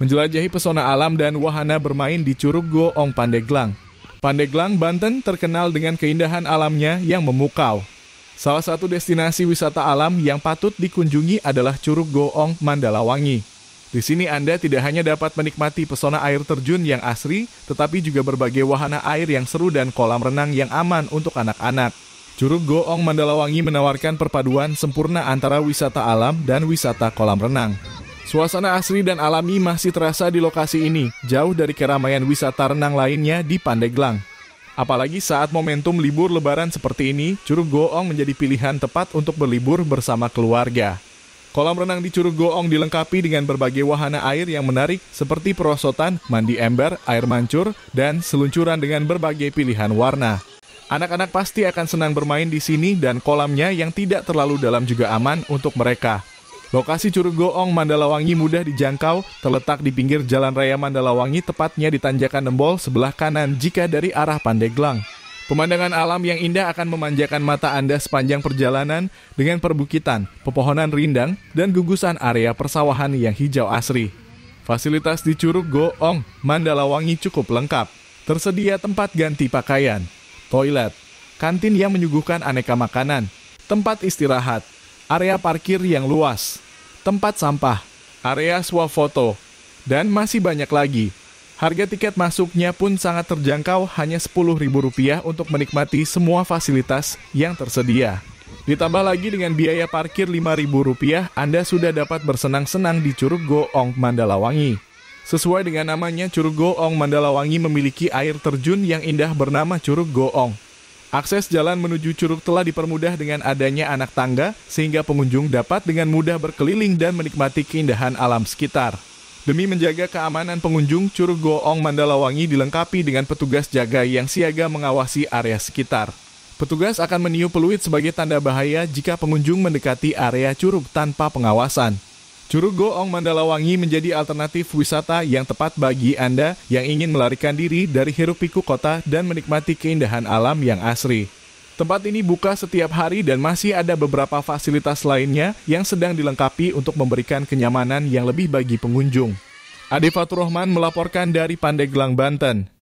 Menjelajahi pesona alam dan wahana bermain di Curug Goong Pandeglang. Pandeglang, Banten terkenal dengan keindahan alamnya yang memukau. Salah satu destinasi wisata alam yang patut dikunjungi adalah Curug Goong Mandalawangi. Di sini Anda tidak hanya dapat menikmati pesona air terjun yang asri, tetapi juga berbagai wahana air yang seru dan kolam renang yang aman untuk anak-anak. Curug Goong Mandalawangi menawarkan perpaduan sempurna antara wisata alam dan wisata kolam renang. Suasana asri dan alami masih terasa di lokasi ini, jauh dari keramaian wisata renang lainnya di Pandeglang. Apalagi saat momentum libur lebaran seperti ini, Curug Goong menjadi pilihan tepat untuk berlibur bersama keluarga. Kolam renang di Curug Goong dilengkapi dengan berbagai wahana air yang menarik seperti perosotan, mandi ember, air mancur, dan seluncuran dengan berbagai pilihan warna. Anak-anak pasti akan senang bermain di sini dan kolamnya yang tidak terlalu dalam juga aman untuk mereka. Lokasi Curug Goong Mandalawangi mudah dijangkau, terletak di pinggir Jalan Raya Mandalawangi, tepatnya di tanjakan Nembol sebelah kanan jika dari arah Pandeglang. Pemandangan alam yang indah akan memanjakan mata Anda sepanjang perjalanan dengan perbukitan, pepohonan rindang, dan gugusan area persawahan yang hijau asri. Fasilitas di Curug Goong Mandalawangi cukup lengkap. Tersedia tempat ganti pakaian, toilet, kantin yang menyuguhkan aneka makanan, tempat istirahat, area parkir yang luas, tempat sampah, area swafoto, dan masih banyak lagi. Harga tiket masuknya pun sangat terjangkau hanya Rp10.000 untuk menikmati semua fasilitas yang tersedia. Ditambah lagi dengan biaya parkir Rp5.000, Anda sudah dapat bersenang-senang di Curug Goong Mandalawangi. Sesuai dengan namanya, Curug Goong Mandalawangi memiliki air terjun yang indah bernama Curug Goong. Akses jalan menuju curug telah dipermudah dengan adanya anak tangga sehingga pengunjung dapat dengan mudah berkeliling dan menikmati keindahan alam sekitar. Demi menjaga keamanan pengunjung, Curug Goong Mandalawangi dilengkapi dengan petugas jaga yang siaga mengawasi area sekitar. Petugas akan meniup peluit sebagai tanda bahaya jika pengunjung mendekati area curug tanpa pengawasan. Curug Goong Mandalawangi menjadi alternatif wisata yang tepat bagi Anda yang ingin melarikan diri dari hirup pikuk kota dan menikmati keindahan alam yang asri. Tempat ini buka setiap hari dan masih ada beberapa fasilitas lainnya yang sedang dilengkapi untuk memberikan kenyamanan yang lebih bagi pengunjung. Ade Fatur melaporkan dari Pandeglang, Banten.